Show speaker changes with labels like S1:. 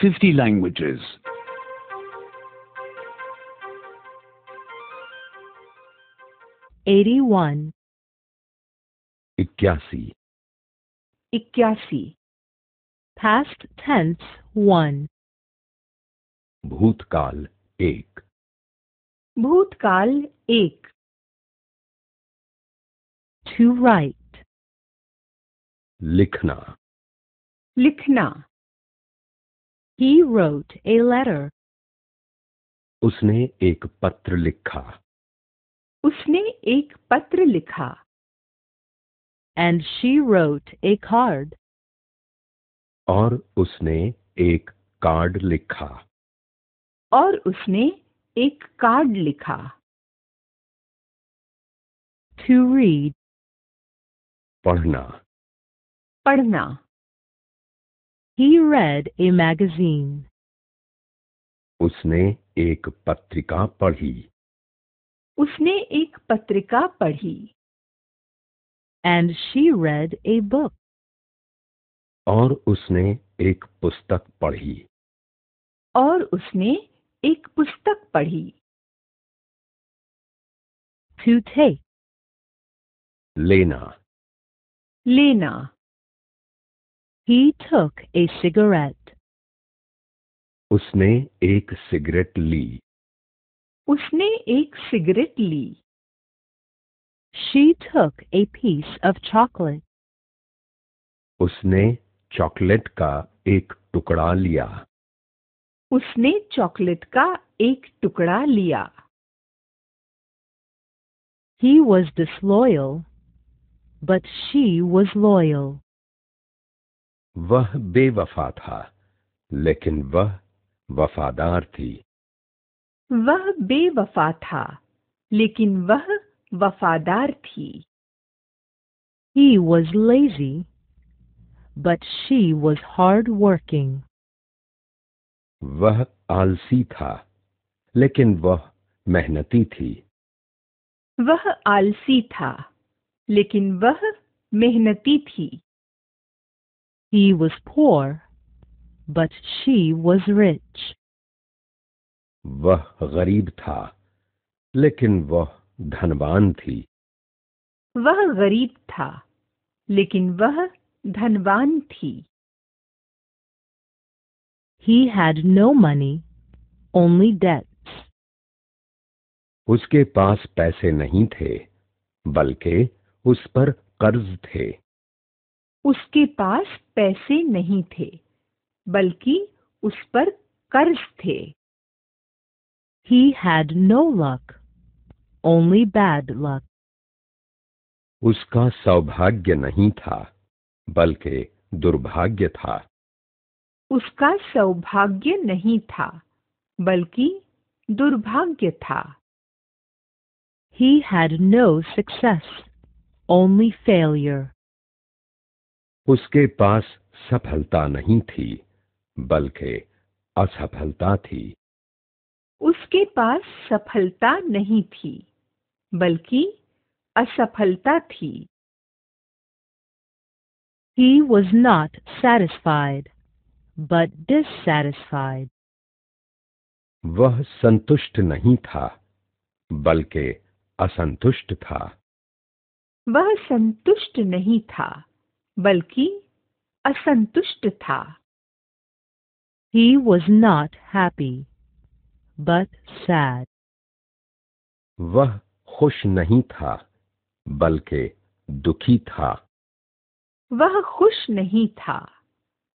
S1: 50 languages.
S2: Eighty-one.
S1: Ikyasi.
S2: Ikyasi. Past tense
S3: one. Bhutkal ek. Bhutkal ek. To write. लिखना. लिखना. He wrote a letter. उसने एक पत्र लिखा
S2: उसने एक पत्र लिखा and she wrote a card
S1: और उसने एक कार्ड लिखा
S3: और उसने एक कार्ड लिखा टू रीड पढ़ना पढ़ना He read a
S2: magazine.
S3: उसने एक पत्रिका पढ़ी
S2: उसने एक पत्रिका पढ़ी and she read a book
S3: और उसने एक पुस्तक पढ़ी और उसने एक पुस्तक पढ़ी टू थे लेना लेना He took a cigarette.
S1: उसने एक सिगरेट ली
S2: उसने एक सिगरेट ली She took a piece of chocolate.
S1: उसने चॉकलेट का एक टुकड़ा लिया
S2: उसने चॉकलेट का एक टुकड़ा लिया He was disloyal, but she was loyal.
S1: वह बेवफा था लेकिन वह वफादार थी
S2: वह बेवफा था लेकिन वह वफादार थी He was lazy, but she was hard working.
S1: वह आलसी था लेकिन वह मेहनती थी
S2: वह आलसी था लेकिन वह मेहनती थी He was poor, but she was rich.
S1: वह गरीब था लेकिन वह धनवान थी
S2: वह गरीब था लेकिन वह धनवान थी He had no money, only debts.
S1: उसके पास पैसे नहीं थे बल्कि उस पर कर्ज थे
S2: उसके पास पैसे नहीं थे बल्कि उस पर कर्ज थे He had no luck, only bad luck.
S1: उसका सौभाग्य नहीं था बल्कि दुर्भाग्य था
S2: उसका सौभाग्य नहीं था बल्कि दुर्भाग्य था He had no success, only failure.
S1: उसके पास सफलता नहीं थी बल्कि असफलता थी
S2: उसके पास सफलता नहीं थी बल्कि असफलता थी He was not satisfied, but dissatisfied.
S1: वह संतुष्ट नहीं था बल्कि असंतुष्ट था
S2: वह संतुष्ट नहीं था बल्कि असंतुष्ट था He was not happy, but sad.
S1: वह खुश नहीं था बल्कि दुखी था
S2: वह खुश नहीं था